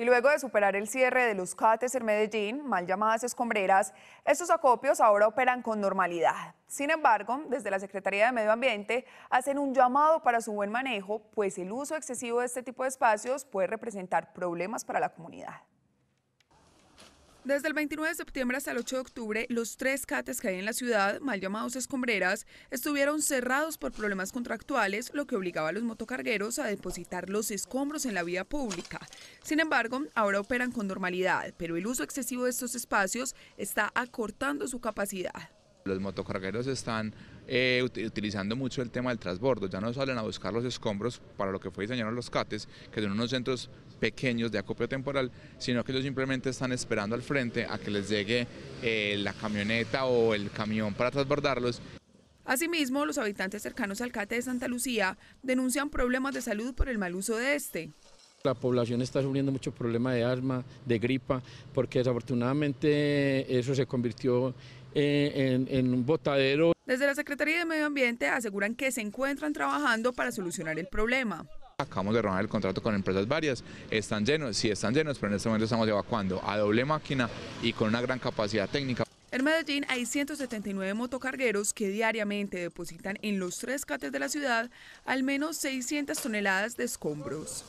Y luego de superar el cierre de los cates en Medellín, mal llamadas escombreras, estos acopios ahora operan con normalidad. Sin embargo, desde la Secretaría de Medio Ambiente hacen un llamado para su buen manejo, pues el uso excesivo de este tipo de espacios puede representar problemas para la comunidad. Desde el 29 de septiembre hasta el 8 de octubre, los tres cates que hay en la ciudad, mal llamados escombreras, estuvieron cerrados por problemas contractuales, lo que obligaba a los motocargueros a depositar los escombros en la vía pública. Sin embargo, ahora operan con normalidad, pero el uso excesivo de estos espacios está acortando su capacidad. Los motocargueros están eh, utilizando mucho el tema del transbordo. Ya no salen a buscar los escombros para lo que fue diseñaron los CATES, que son unos centros pequeños de acopio temporal, sino que ellos simplemente están esperando al frente a que les llegue eh, la camioneta o el camión para transbordarlos Asimismo, los habitantes cercanos al CATE de Santa Lucía denuncian problemas de salud por el mal uso de este. La población está sufriendo mucho problema de asma, de gripa, porque desafortunadamente eso se convirtió eh, en un botadero. Desde la Secretaría de Medio Ambiente aseguran que se encuentran trabajando para solucionar el problema. Acabamos de renovar el contrato con empresas varias, están llenos, sí están llenos, pero en este momento estamos evacuando a doble máquina y con una gran capacidad técnica. En Medellín hay 179 motocargueros que diariamente depositan en los tres cates de la ciudad al menos 600 toneladas de escombros.